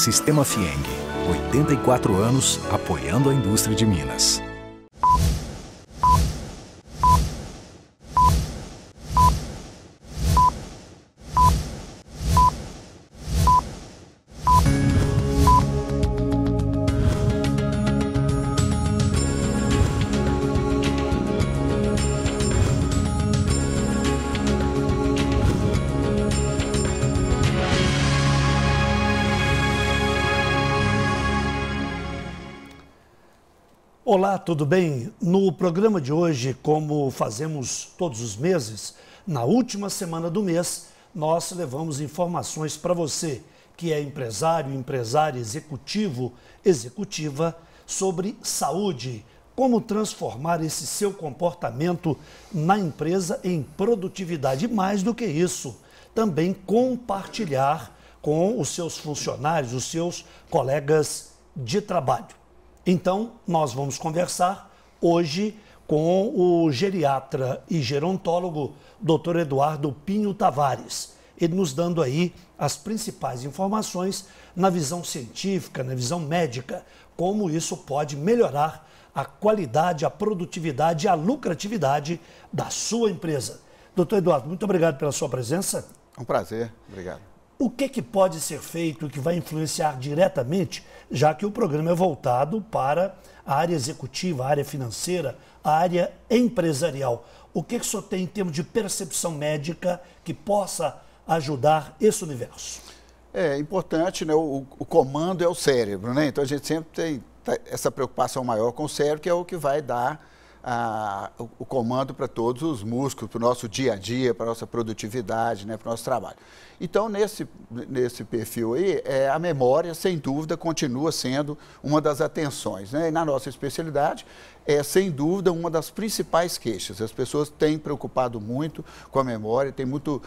Sistema Fieng. 84 anos apoiando a indústria de Minas. tudo bem? No programa de hoje, como fazemos todos os meses, na última semana do mês, nós levamos informações para você que é empresário, empresária, executivo, executiva, sobre saúde, como transformar esse seu comportamento na empresa em produtividade. E mais do que isso, também compartilhar com os seus funcionários, os seus colegas de trabalho. Então, nós vamos conversar hoje com o geriatra e gerontólogo Dr. Eduardo Pinho Tavares, ele nos dando aí as principais informações na visão científica, na visão médica, como isso pode melhorar a qualidade, a produtividade e a lucratividade da sua empresa. Doutor Eduardo, muito obrigado pela sua presença. É um prazer, obrigado. O que, que pode ser feito que vai influenciar diretamente já que o programa é voltado para a área executiva, a área financeira, a área empresarial. O que, que o senhor tem em termos de percepção médica que possa ajudar esse universo? É importante, né? O, o comando é o cérebro, né? Então a gente sempre tem tá, essa preocupação maior com o cérebro, que é o que vai dar a, o, o, comando para todos os músculos, para o nosso dia a dia, para a nossa produtividade, né, para o nosso trabalho. Então, nesse, nesse perfil aí, é, a memória, sem dúvida, continua sendo uma das atenções. Né? E na nossa especialidade, é sem dúvida uma das principais queixas. As pessoas têm preocupado muito com a memória, têm muito,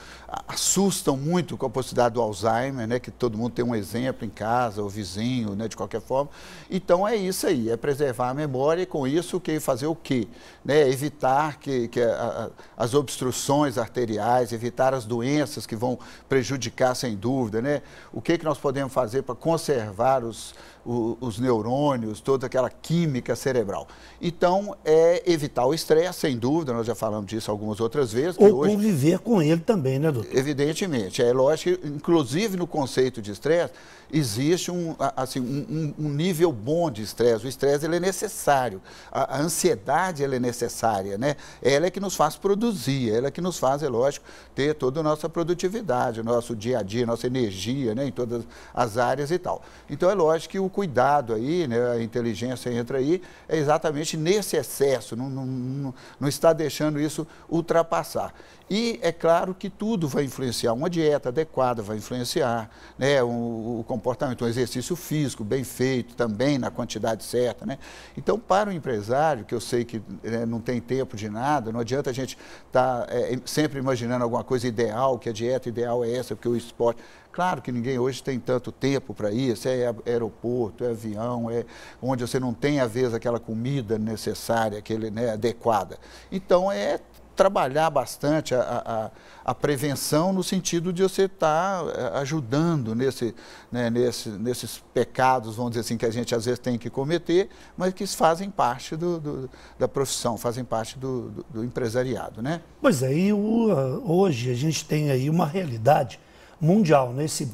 assustam muito com a possibilidade do Alzheimer, né? que todo mundo tem um exemplo em casa, ou vizinho, né? de qualquer forma. Então, é isso aí, é preservar a memória e, com isso, que fazer o quê? Né? Evitar que, que a, a, as obstruções arteriais, evitar as doenças que vão prejudicar prejudicar sem dúvida, né? O que, que nós podemos fazer para conservar os, os, os neurônios, toda aquela química cerebral. Então, é evitar o estresse, sem dúvida, nós já falamos disso algumas outras vezes. Ou hoje... conviver com ele também, né, doutor? Evidentemente, é lógico, inclusive no conceito de estresse, existe um, assim, um, um nível bom de estresse. O estresse ele é necessário, a, a, ansiedade ela é necessária, né? Ela é que nos faz produzir, ela é que nos faz, é lógico, ter toda a nossa produtividade, o nosso dia a dia, nossa energia, né? Em todas as áreas e tal. Então é lógico que o cuidado aí, né? A inteligência entra aí, é exatamente nesse excesso, não, não, não, não está deixando isso ultrapassar. E é claro que tudo vai influenciar, uma dieta adequada vai influenciar, né, o, o comportamento, um exercício físico bem feito também, na quantidade certa. Né? Então, para o empresário, que eu sei que né, não tem tempo de nada, não adianta a gente estar tá, é, sempre imaginando alguma coisa ideal, que a dieta ideal é essa, porque o esporte. Claro que ninguém hoje tem tanto tempo para isso, é aeroporto, é avião, é onde você não tem, às vezes, aquela comida necessária, aquele, né, adequada. Então, é trabalhar bastante a, a, a, prevenção no sentido de você tá, estar eh, ajudando nesse, né, nesse, nesses pecados, vamos dizer assim, que a gente às vezes tem que cometer, mas que fazem parte do, do, da profissão, fazem parte do, do empresariado, né? Pois é, e o, hoje a gente tem aí uma realidade mundial, nesse né?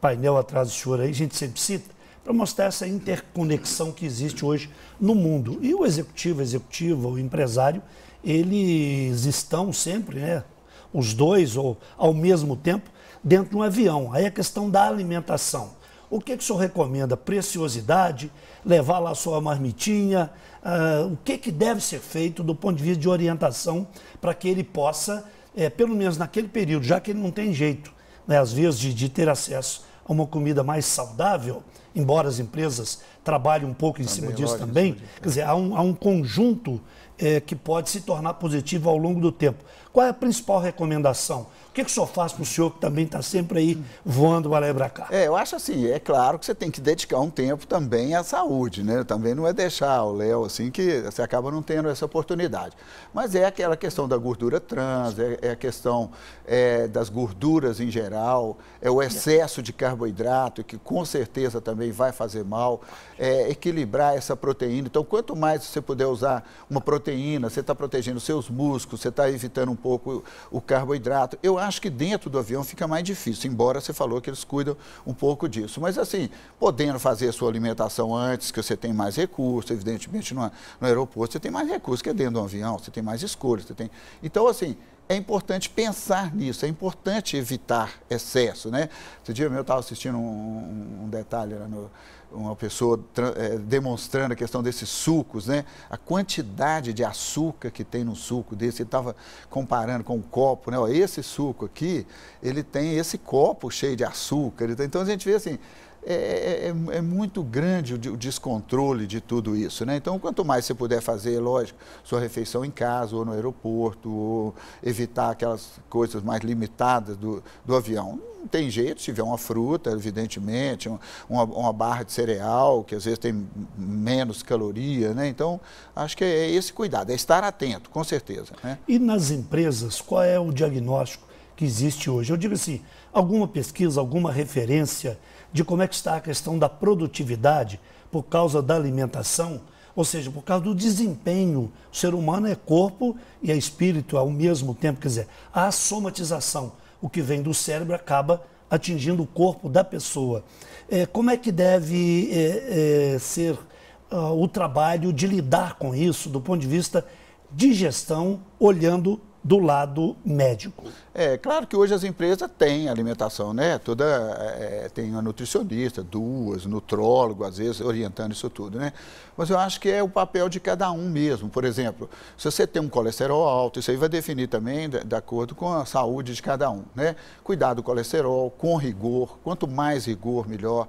painel atrás do senhor aí, a gente sempre cita, para mostrar essa interconexão que existe hoje no mundo. E o executivo, executiva, o empresário, eles estão sempre, né, os dois ou ao mesmo tempo, dentro de um avião. Aí a questão da alimentação. O que, que o senhor recomenda? Preciosidade? Levar lá a sua marmitinha? Uh, o que, que deve ser feito do ponto de vista de orientação para que ele possa, é, pelo menos naquele período, já que ele não tem jeito, né, às vezes, de, de ter acesso a uma comida mais saudável, embora as empresas trabalhem um pouco em também, cima disso também, quer dizer, há um, há um conjunto é, que pode se tornar positivo ao longo do tempo. Qual é a principal recomendação? O que, é que o senhor faz para o senhor que também está sempre aí voando para lá e para cá? É, eu acho assim, é claro que você tem que dedicar um tempo também à saúde, né? Também não é deixar o Léo assim que você acaba não tendo essa oportunidade. Mas é aquela questão da gordura trans, é, é a questão é, das gorduras em geral, é o excesso de carboidrato, que com certeza também vai fazer mal, é, equilibrar essa proteína. Então, quanto mais você puder usar uma proteína, você está protegendo seus músculos, você está evitando um pouco o carboidrato. Eu acho que dentro do avião fica mais difícil, embora você falou que eles cuidam um pouco disso. Mas assim, podendo fazer a sua alimentação antes, que você tem mais recurso, evidentemente no, no aeroporto você tem mais recurso que é dentro do avião, você tem mais escolhas, você tem... Então assim, é importante pensar nisso, é importante evitar excesso, né? Outro dia eu estava assistindo um, um detalhe lá no uma pessoa é, demonstrando a questão desses sucos, né? A quantidade de açúcar que tem no suco desse, ele estava comparando com o um copo, né? Ó, esse suco aqui, ele tem esse copo cheio de açúcar. Então a gente vê assim, é, é, é, é, muito grande o, descontrole de tudo isso, né? Então, quanto mais você puder fazer, lógico, sua refeição em casa ou no aeroporto, ou evitar aquelas coisas mais limitadas do, do avião. Não tem jeito, se tiver uma fruta, evidentemente, uma, uma barra de cereal, que às vezes tem menos caloria, né? Então, acho que é esse cuidado, é estar atento, com certeza. Né? E nas empresas, qual é o diagnóstico que existe hoje? Eu digo assim, alguma pesquisa, alguma referência de como é que está a questão da produtividade por causa da alimentação, ou seja, por causa do desempenho. O ser humano é corpo e é espírito ao mesmo tempo, quer dizer, a somatização, o que vem do cérebro acaba atingindo o corpo da pessoa. É, como é que deve é, é, ser uh, o trabalho de lidar com isso do ponto de vista de gestão, olhando do lado médico. É claro que hoje as empresas têm alimentação, né? Toda é, é, tem uma nutricionista, duas, nutrólogo, às vezes orientando isso tudo, né? Mas eu acho que é o papel de cada um mesmo. Por exemplo, se você tem um colesterol alto, isso aí vai definir também de, de acordo com a saúde de cada um, né? Cuidar do colesterol com rigor, quanto mais rigor melhor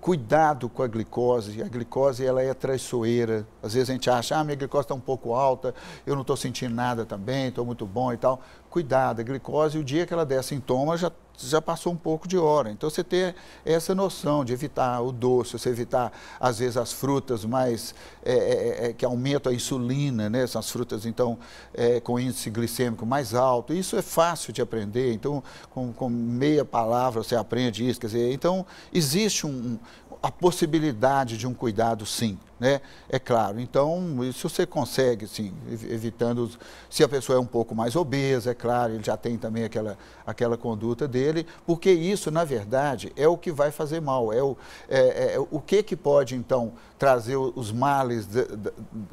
cuidado com a glicose. A glicose ela é traiçoeira. Às vezes a gente acha, ah, minha glicose está um pouco alta, eu não estou sentindo nada também, estou muito bom e tal. Cuidado, a glicose, o dia que ela der sintomas, já você já passou um pouco de hora. Então você ter essa noção de evitar o doce, você evitar às vezes as frutas mais é, é, é, é que aumentam a insulina, né? Essas frutas então é, com índice glicêmico mais alto. Isso é fácil de aprender. Então com, com meia palavra você aprende isso. Quer dizer, então existe um, a possibilidade de um cuidado sim né? É claro. Então, isso você consegue, sim, evitando. Se a pessoa é um pouco mais obesa, é claro, ele já tem também aquela, aquela conduta dele, porque isso, na verdade, é o que vai fazer mal. É o, é, é, é o que, que pode, então, trazer os males da,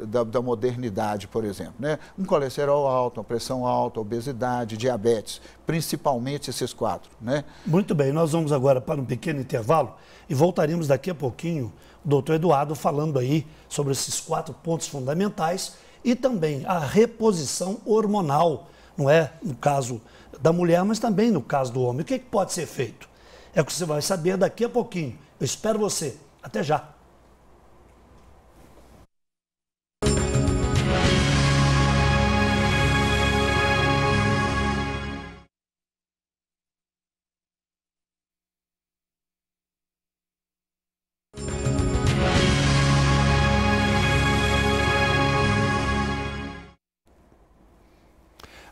da, da, modernidade, por exemplo, né? Um colesterol alto, uma pressão alta, obesidade, diabetes, principalmente esses quatro, né? Muito bem, nós vamos agora para um pequeno intervalo e voltaremos daqui a pouquinho doutor Eduardo falando aí sobre esses quatro pontos fundamentais e também a reposição hormonal, não é no caso da mulher, mas também no caso do homem. O que, é que pode ser feito? É o que você vai saber daqui a pouquinho. Eu espero você. Até já.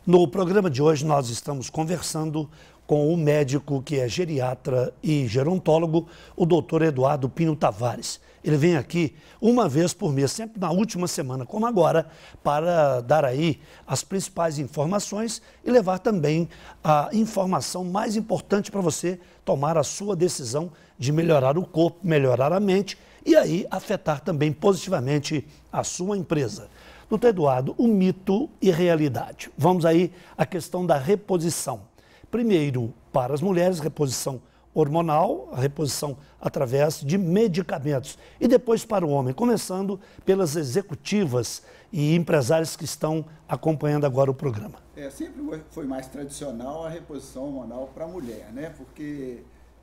No programa de hoje, nós estamos conversando com o médico que é geriatra e gerontólogo, o doutor Eduardo Pino Tavares. Ele vem aqui uma vez por mês, sempre na última semana, como agora, para dar aí as principais informações e levar também a informação mais importante para você tomar a sua decisão de melhorar o corpo, melhorar a mente e aí afetar também positivamente a sua empresa. Doutor Eduardo, o mito e realidade. Vamos aí à questão da reposição. Primeiro, para as mulheres, reposição hormonal, a reposição através de medicamentos. E depois para o homem, começando pelas executivas e empresárias que estão acompanhando agora o programa. É, sempre foi mais tradicional a reposição hormonal para a mulher, né? Porque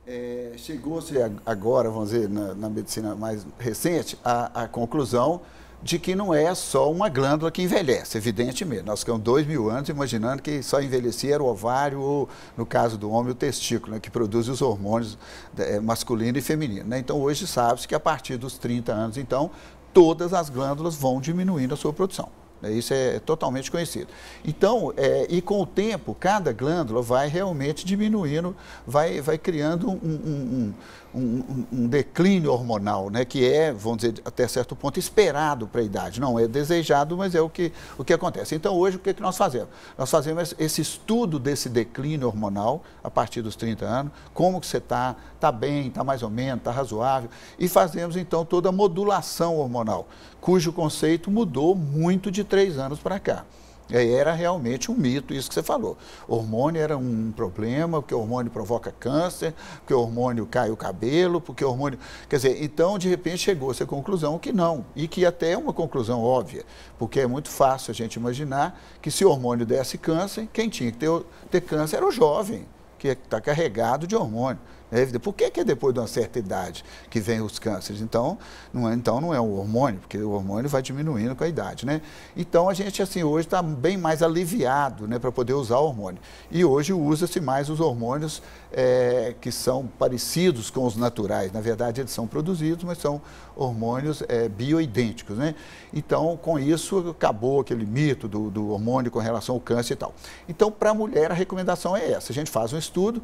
é, chegou-se agora, vamos dizer, na, na, medicina mais recente, à conclusão de que não é só uma glândula que envelhece, evidentemente. Nós ficamos dois mil anos imaginando que só envelhecia era o ovário ou, no caso do homem, o testículo, né, que produz os hormônios é, masculino e feminino. Né? Então, hoje sabe-se que a partir dos 30 anos, então, todas as glândulas vão diminuindo a sua produção. Né? Isso é totalmente conhecido. Então, é, e com o tempo, cada glândula vai realmente diminuindo, vai, vai criando um, um, um, um, declínio hormonal, né, que é, vamos dizer, até certo ponto esperado para a idade. Não é desejado, mas é o que, o que acontece. Então, hoje, o que, é que nós fazemos? Nós fazemos esse estudo desse declínio hormonal a partir dos 30 anos, como que você está, está bem, está mais ou menos, está razoável, e fazemos, então, toda a modulação hormonal, cujo conceito mudou muito de três anos para cá. Era realmente um mito isso que você falou. Hormônio era um problema, porque hormônio provoca câncer, porque hormônio cai o cabelo, porque hormônio. Quer dizer, então, de repente, chegou-se à conclusão que não, e que até é uma conclusão óbvia, porque é muito fácil a gente imaginar que se o hormônio desse câncer, quem tinha que ter, ter câncer era o jovem, que está é, carregado de hormônio. É Por que, que é depois de uma certa idade que vem os cânceres? Então não, é, então não é o hormônio, porque o hormônio vai diminuindo com a idade, né? Então a gente, assim, hoje está bem mais aliviado, né, para poder usar o hormônio. E hoje usa-se mais os hormônios é, que são parecidos com os naturais. Na verdade, eles são produzidos, mas são hormônios é, bioidênticos, né? Então, com isso, acabou aquele mito do, do hormônio com relação ao câncer e tal. Então, para a mulher, a recomendação é essa. A gente faz um estudo,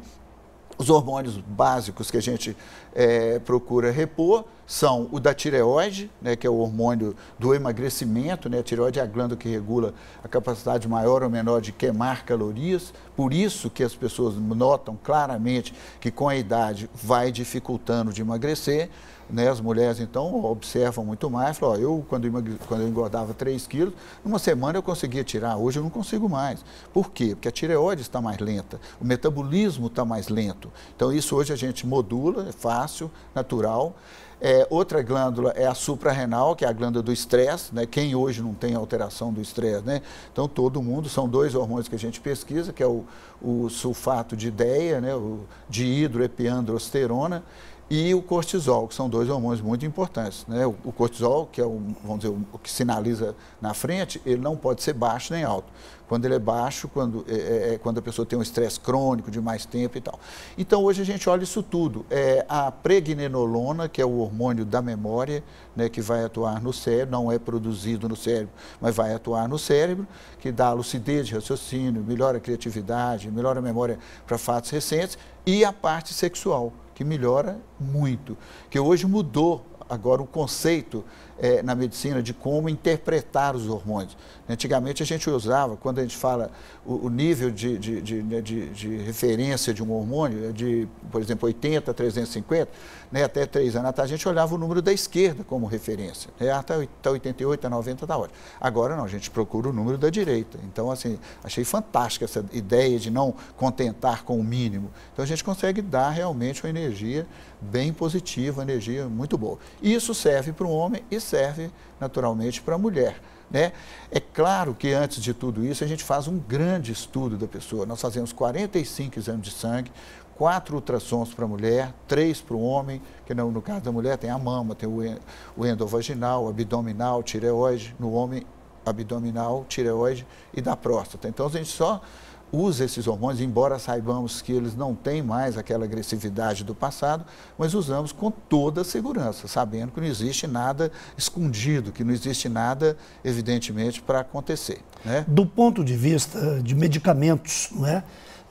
os hormônios básicos que a gente é, procura repor são o da tireoide, né, que é o hormônio do emagrecimento. Né? A tireoide é a glândula que regula a capacidade maior ou menor de queimar calorias. Por isso que as pessoas notam claramente que com a idade vai dificultando de emagrecer. Né? As mulheres, então, observam muito mais. Falam, ó, eu, quando, eu, quando eu engordava 3 quilos, numa semana eu conseguia tirar, hoje eu não consigo mais. Por quê? Porque a tireoide está mais lenta, o metabolismo está mais lento. Então, isso hoje a gente modula, é fácil, natural. É, outra glândula é a suprarrenal, que é a glândula do estresse, né? quem hoje não tem alteração do estresse, né? Então todo mundo, são dois hormônios que a gente pesquisa, que é o, o sulfato de ideia, né? o hidroepiandrosterona e o cortisol, que são dois hormônios muito importantes. Né? O, o cortisol, que é o, vamos dizer, o que sinaliza na frente, ele não pode ser baixo nem alto quando ele é baixo, quando, é, é, é, quando a pessoa tem um estresse crônico de mais tempo e tal. Então, hoje a gente olha isso tudo. É, a pregnenolona, que é o hormônio da memória, né, que vai atuar no cérebro, não é produzido no cérebro, mas vai atuar no cérebro, que dá lucidez de raciocínio, melhora a criatividade, melhora a memória para fatos recentes, e a parte sexual, que melhora muito. Que hoje mudou agora o conceito é, na medicina de como interpretar os hormônios. Antigamente a gente usava, quando a gente fala o, o nível de, de, de, né, de, referência de um hormônio, é de, por exemplo, 80, 350, né, até três anos atrás, a gente olhava o número da esquerda como referência. Né, até, 88, a 90 da hora. Agora não, a gente procura o número da direita. Então, assim, achei fantástica essa ideia de não contentar com o mínimo. Então a gente consegue dar realmente uma energia bem positiva, uma energia muito boa. Isso serve para o homem e serve naturalmente para a mulher. Né? É claro que antes de tudo isso a gente faz um grande estudo da pessoa. Nós fazemos 45 exames de sangue, quatro ultrassons para a mulher, três para o homem, que no, no, caso da mulher tem a mama, tem o endovaginal, abdominal, tireoide, no homem abdominal, tireoide e da próstata. Então a gente só usa esses hormônios, embora saibamos que eles não têm mais aquela agressividade do passado, mas usamos com toda a segurança, sabendo que não existe nada escondido, que não existe nada, evidentemente, para acontecer. Né? Do ponto de vista de medicamentos, não é?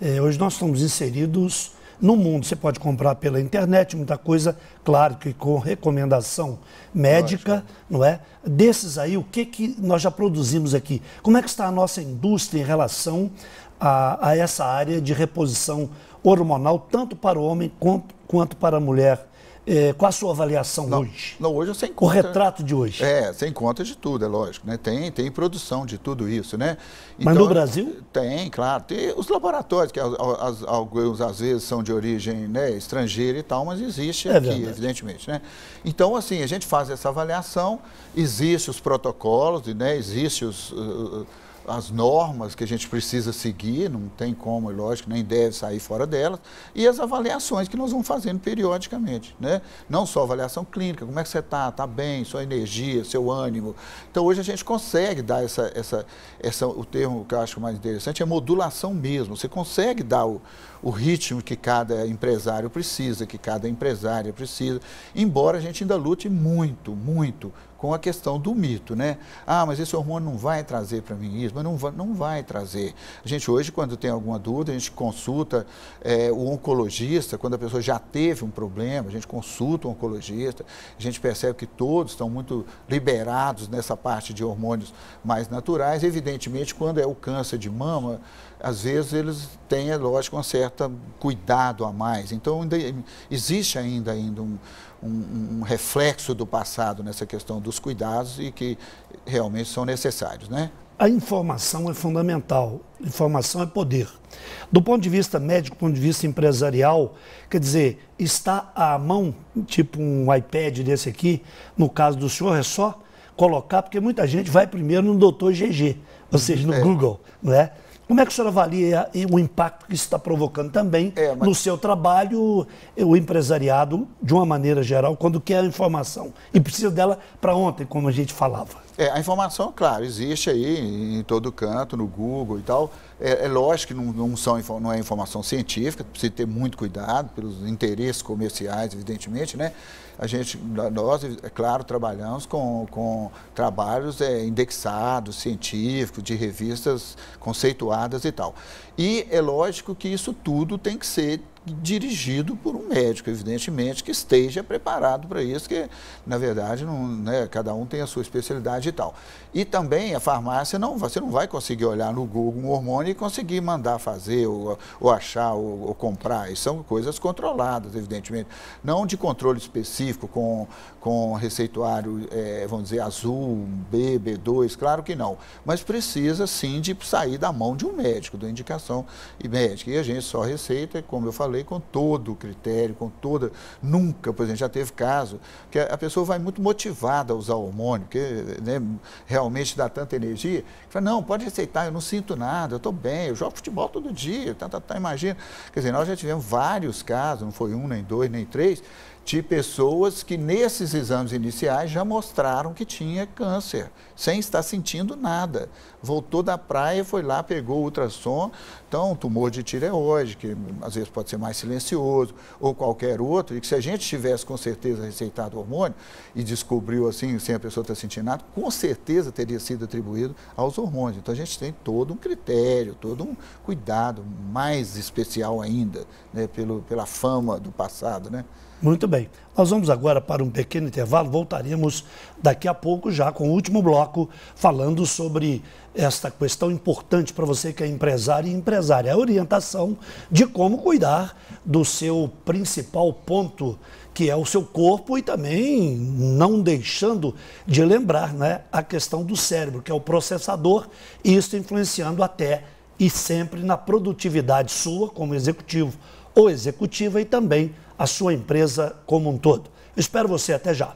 é? hoje nós estamos inseridos no mundo. Você pode comprar pela internet, muita coisa, claro que com recomendação médica, Lógico. não é? Desses aí, o que, que nós já produzimos aqui? Como é que está a nossa indústria em relação a, a essa área de reposição hormonal, tanto para o homem quanto, quanto para a mulher. É, qual a sua avaliação não, hoje? Não, hoje você encontra. O retrato de hoje. É, sem conta de tudo, é lógico, né? Tem, tem produção de tudo isso, né? Então, Mas no então, Brasil? Tem, claro. Tem os laboratórios, que as, alguns às vezes são de origem né, estrangeira e tal, mas existe é aqui, verdade. evidentemente, né? Então, assim, a gente faz essa avaliação, existem os protocolos, né? Existem os. Uh, uh as normas que a gente precisa seguir, não tem como, é lógico, nem deve sair fora delas, e as avaliações que nós vamos fazendo periodicamente, né? Não só avaliação clínica, como é que você está, está bem, sua energia, seu ânimo. Então hoje a gente consegue dar essa, essa, essa o termo que eu acho mais interessante é modulação mesmo, você consegue dar o, o ritmo que cada empresário precisa, que cada empresária precisa, embora a gente ainda lute muito, muito com a questão do mito, né? Ah, mas esse hormônio não vai trazer para mim isso mas não vai, não vai trazer. A gente hoje, quando tem alguma dúvida, a gente consulta é, o oncologista, quando a pessoa já teve um problema, a gente consulta o oncologista, a gente percebe que todos estão muito liberados nessa parte de hormônios mais naturais. Evidentemente, quando é o câncer de mama, às vezes eles têm, é lógico, um certo cuidado a mais. Então, ainda, é, existe ainda, ainda um, um, um, reflexo do passado nessa questão dos cuidados e que realmente são necessários, né? a informação é fundamental. Informação é poder. Do ponto de vista médico, do ponto de vista empresarial, quer dizer, está à mão, tipo um iPad desse aqui, no caso do senhor, é só colocar, porque muita gente vai primeiro no doutor GG, ou seja, no é. Google, não é? Como é que o senhor avalia é, o impacto que isso está provocando também é, mas... no seu trabalho, é, o empresariado, de uma maneira geral, quando quer a informação e precisa dela para ontem, como a gente falava? É, a informação, claro, existe aí em, todo canto, no Google e tal. É, é lógico que não, não, são, não é informação científica, precisa ter muito cuidado pelos interesses comerciais, evidentemente, né? A gente, nós, é claro, trabalhamos com, com trabalhos é, indexados, científicos, de revistas conceituadas e tal. E é lógico que isso tudo tem que ser dirigido por um médico, evidentemente, que esteja preparado para isso, que, na verdade, não, né, cada um tem a sua especialidade e tal. E também a farmácia, não, você não vai conseguir olhar no Google um hormônio e conseguir mandar fazer, ou, ou achar, ou, ou comprar. são coisas controladas, evidentemente. Não de controle específico com, com receituário, é, vamos dizer, azul, B, B2, claro que não. Mas precisa, sim, de sair da mão de um médico, da indicação médica. E a gente só receita, como eu falei, com todo o critério, com toda. Nunca, por exemplo, já teve caso que a pessoa vai muito motivada a usar hormônio, que né, realmente dá tanta energia, que fala, não, pode aceitar, eu não sinto nada, eu estou bem, eu jogo futebol todo dia, tá, tá, tá, imagina. Quer dizer, nós já tivemos vários casos, não foi um, nem dois, nem três, de pessoas que nesses exames iniciais já mostraram que tinha câncer, sem estar sentindo nada. Voltou da praia, foi lá, pegou o ultrassom, então tumor de tireoide, que às vezes pode ser mais silencioso, ou qualquer outro, e que se a gente tivesse com certeza receitado o hormônio e descobriu assim, sem a pessoa estar sentindo nada, com certeza teria sido atribuído aos hormônios. Então a gente tem todo um critério, todo um cuidado mais especial ainda, né, pelo, pela fama do passado, né? Muito bem. Nós vamos agora para um pequeno intervalo, voltaremos daqui a pouco já com o último bloco, falando sobre esta questão importante para você que é empresário e empresária, a orientação de como cuidar do seu principal ponto, que é o seu corpo, e também não deixando de lembrar né, a questão do cérebro, que é o processador, e isso influenciando até e sempre na produtividade sua como executivo ou executiva e também a sua empresa como um todo. Eu espero você até já.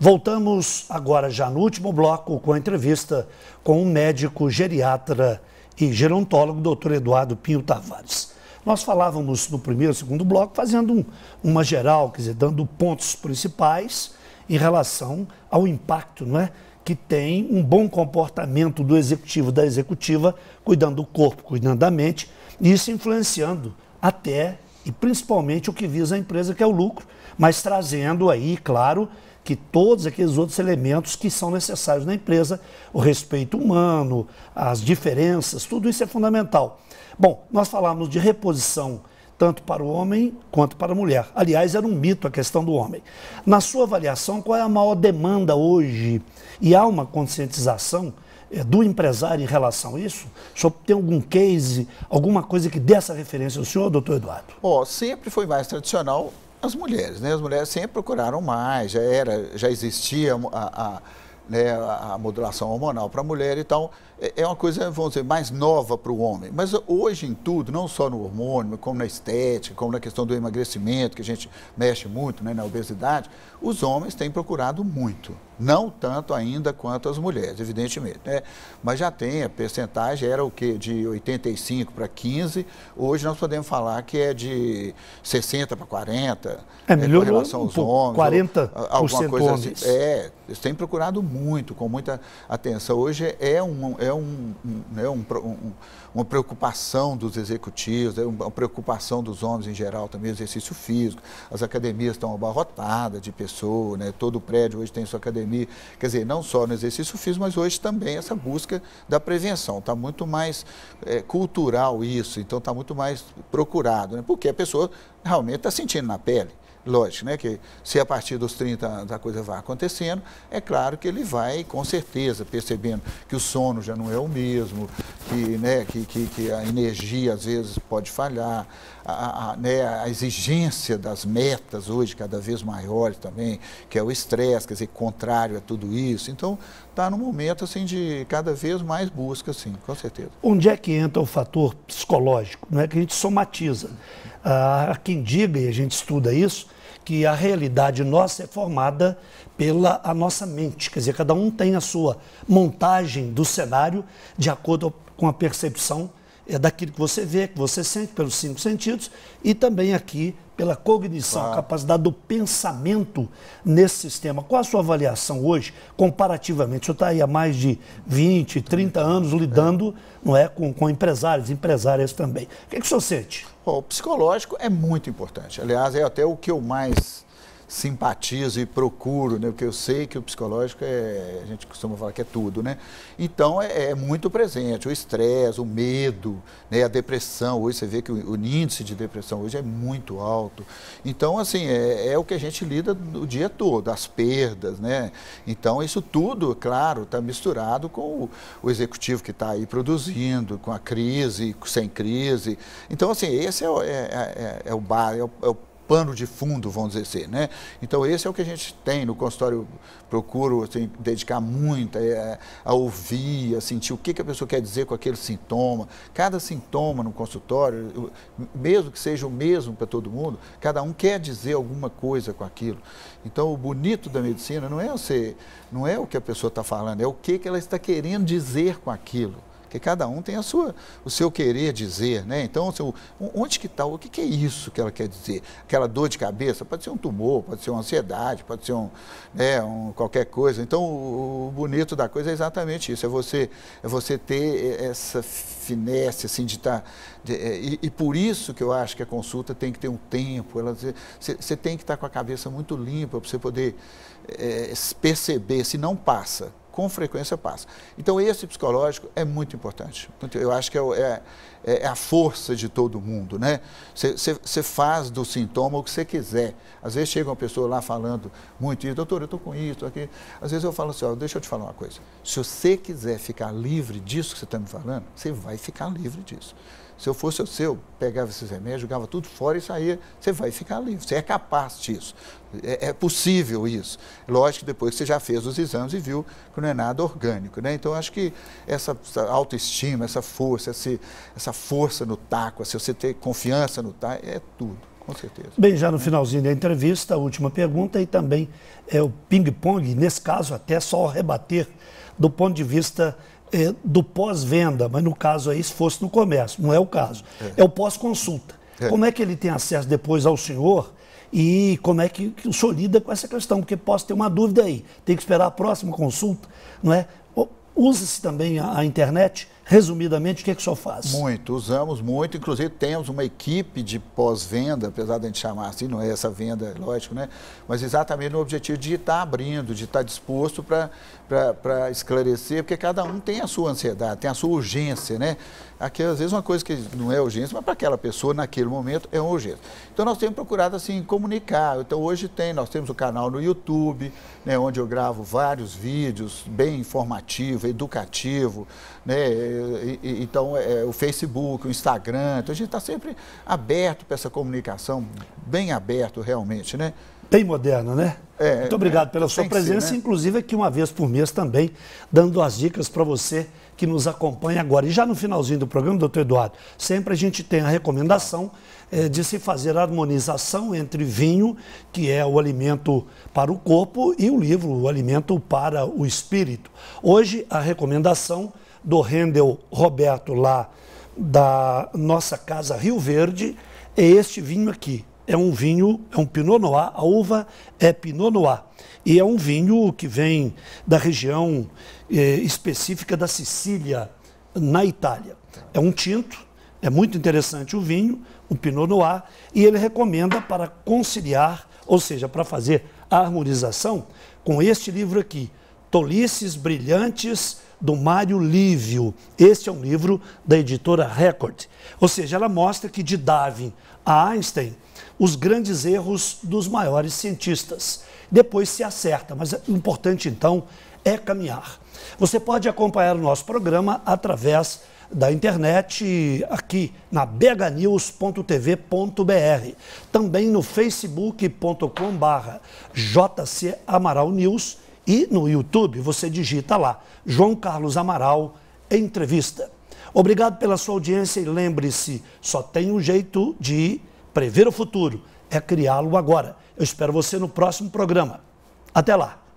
Voltamos agora já no último bloco com a entrevista com um médico geriatra e gerontólogo, doutor Eduardo Pinho Tavares. Nós falávamos no primeiro e segundo bloco, fazendo um, uma geral, quer dizer, dando pontos principais em relação ao impacto não é, que tem um bom comportamento do executivo, da executiva, cuidando do corpo, cuidando da mente, e isso influenciando até e principalmente o que visa a empresa, que é o lucro, mas trazendo aí, claro, que todos aqueles outros elementos que são necessários na empresa, o respeito humano, as diferenças, tudo isso é fundamental. Bom, nós falamos de reposição tanto para o homem quanto para a mulher. Aliás, era um mito a questão do homem. Na sua avaliação, qual é a maior demanda hoje? E há uma conscientização eh, do empresário em relação a isso? O senhor tem algum case, alguma coisa que dê essa referência ao senhor, doutor Eduardo? Oh, sempre foi mais tradicional as mulheres, né? As mulheres sempre procuraram mais, já era, já existia a, a, né, a modulação hormonal para a mulher e então tal. É, é uma coisa, vamos dizer, mais nova para o homem. Mas hoje em tudo, não só no hormônio, como na estética, como na questão do emagrecimento, que a gente mexe muito né, na obesidade, os homens têm procurado muito. Não tanto ainda quanto as mulheres, evidentemente. Né? Mas já tem, a percentagem era o quê? De 85 para 15. Hoje nós podemos falar que é de 60 para 40. É, melhorou é, com relação aos homens. 40% ou, alguma coisa assim. É, eles têm procurado muito, com muita atenção. Hoje é um... É é um, né, um, um, uma preocupação dos executivos, é uma preocupação dos homens em geral também, exercício físico. As academias estão abarrotadas de pessoas, né? todo prédio hoje tem sua academia. Quer dizer, não só no exercício físico, mas hoje também essa busca da prevenção. Está muito mais é, cultural isso, então está muito mais procurado, né? porque a pessoa realmente está sentindo na pele. Lógico, né? Que se a partir dos 30 anos a coisa vai acontecendo, é claro que ele vai, com certeza, percebendo que o sono já não é o mesmo, que, né, que, que, que a energia às vezes pode falhar, a, a, né, a exigência das metas hoje cada vez maior também, que é o estresse, quer dizer, contrário a tudo isso. Então, está num momento assim de cada vez mais busca, sim, com certeza. Onde é que entra o fator psicológico? Não é que a gente somatiza. Ah, há ah, quem diga, e a gente estuda isso, que a realidade nossa é formada pela a nossa mente. Quer dizer, cada um tem a sua montagem do cenário de acordo com a percepção é, daquilo que você vê, que você sente pelos cinco sentidos e também aqui pela cognição, claro. capacidade do pensamento nesse sistema. Qual a sua avaliação hoje, comparativamente? O senhor está aí há mais de 20, 30 anos lidando não é, com, com empresários, empresárias também. O que, é que o senhor sente? Bom, o psicológico é muito importante. Aliás, é até o que eu mais simpatizo e procuro, né? porque eu sei que o psicológico é, a gente costuma falar que é tudo, né? Então é, é muito presente, o estresse, o medo, né? a depressão, hoje você vê que o, o, índice de depressão hoje é muito alto. Então, assim, é, é o que a gente lida o dia todo, as perdas, né? Então isso tudo, claro, está misturado com o, o executivo que está aí produzindo, com a crise, sem crise. Então, assim, esse é, é, é, é, é o bar, é o, é o pano de fundo, vamos dizer assim, né? Então esse é o que a gente tem no consultório, procuro assim, dedicar muito é, a ouvir, a sentir o que, que a pessoa quer dizer com aquele sintoma. Cada sintoma no consultório, mesmo que seja o mesmo para todo mundo, cada um quer dizer alguma coisa com aquilo. Então o bonito da medicina não é você, não é o que a pessoa está falando, é o que, que ela está querendo dizer com aquilo. Porque cada um tem a sua, o seu querer dizer, né? Então, seu, onde que está, o que, que é isso que ela quer dizer? Aquela dor de cabeça, pode ser um tumor, pode ser uma ansiedade, pode ser um, né, um qualquer coisa. Então, o, o, bonito da coisa é exatamente isso, é você, é você ter essa finesse, assim, de estar... Tá, é, e, e, por isso que eu acho que a consulta tem que ter um tempo, ela, você, você tem que estar tá com a cabeça muito limpa para você poder é, perceber se não passa com frequência passa. Então, esse psicológico é muito importante. Então, eu acho que é, é, é, é a força de todo mundo, né? Você faz do sintoma o que você quiser. Às vezes chega uma pessoa lá falando muito isso, doutor, eu estou com isso, aqui. Às vezes eu falo assim, ó, deixa eu te falar uma coisa. Se você quiser ficar livre disso que você está me falando, você vai ficar livre disso. Se eu fosse o seu pegava esses remédios, jogava tudo fora e saía. Você vai ficar livre. Você é capaz disso. É, é, possível isso. Lógico que depois você já fez os exames e viu que não é nada orgânico. Né? Então, acho que essa, essa autoestima, essa força, essa, essa força no taco, se você ter confiança no taco, é tudo. Com certeza. Bem, já no finalzinho da entrevista, a última pergunta e também é o ping-pong, nesse caso até só rebater do ponto de vista é, do pós-venda, mas no caso aí, se fosse no comércio, não é o caso. É, é o pós-consulta. É. Como é que ele tem acesso depois ao senhor e como é que, que o senhor lida com essa questão? Porque posso ter uma dúvida aí, tem que esperar a próxima consulta, não é? Usa-se também a, a, internet? Resumidamente, o que, é que o senhor faz? Muito, usamos muito. Inclusive, temos uma equipe de pós-venda, apesar de a gente chamar assim, não é essa venda, é lógico, né? Mas exatamente no objetivo de estar abrindo, de estar disposto para para esclarecer, porque cada um tem a sua ansiedade, tem a sua urgência, né? Aqui, às vezes, uma coisa que não é urgência, mas para aquela pessoa, naquele momento, é uma urgência. Então, nós temos procurado, assim, comunicar. Então, hoje tem, nós temos o um canal no YouTube, né, onde eu gravo vários vídeos, bem informativo, educativo, né? E, e, então, é, o Facebook, o Instagram. Então, a gente está sempre aberto para essa comunicação, bem aberto, realmente, né? bem moderna, né? É, Muito obrigado é, pela sua presença, ser, né? inclusive aqui uma vez por mês também, dando as dicas para você que nos acompanha agora. E já no finalzinho do programa, doutor Eduardo, sempre a gente tem a recomendação é, de se fazer a harmonização entre vinho, que é o alimento para o corpo, e o livro, o alimento para o espírito. Hoje, a recomendação do Rendel Roberto, lá da nossa casa Rio Verde, é este vinho aqui, é um vinho, é um Pinot Noir, a uva é Pinot Noir. E é um vinho que vem da região eh, específica da Sicília, na Itália. É um tinto, é muito interessante o vinho, o Pinot Noir, e ele recomenda para conciliar, ou seja, para fazer a harmonização com este livro aqui, Tolices Brilhantes do Mário Lívio. Este é um livro da editora Record. Ou seja, ela mostra que de Darwin a Einstein os grandes erros dos maiores cientistas. Depois se acerta, mas o é importante então é caminhar. Você pode acompanhar o nosso programa através da internet aqui na beganews.tv.br, também no facebook.com.br barra JC Amaral News e no YouTube você digita lá João Carlos Amaral Entrevista. Obrigado pela sua audiência e lembre-se, só tem um jeito de Prever o futuro é criá-lo agora. Eu espero você no próximo programa. Até lá!